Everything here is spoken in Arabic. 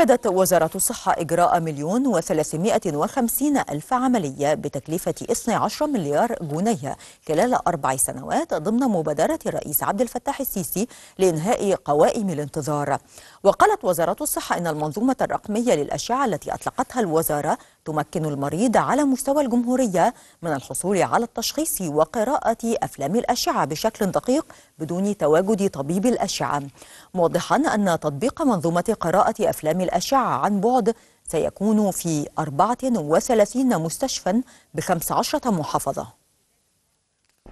أكدت وزارة الصحة إجراء مليون وثلاثمائة وخمسين ألف عملية بتكلفة 12 مليار جنيه خلال أربع سنوات ضمن مبادرة الرئيس عبد الفتاح السيسي لإنهاء قوائم الانتظار وقالت وزارة الصحة إن المنظومة الرقمية للأشعة التي أطلقتها الوزارة تمكن المريض على مستوى الجمهورية من الحصول على التشخيص وقراءة أفلام الأشعة بشكل دقيق بدون تواجد طبيب الأشعة موضحا أن تطبيق منظومة قراءة أفلام الأشعة عن بعد سيكون في 34 مستشفى ب 15 محافظة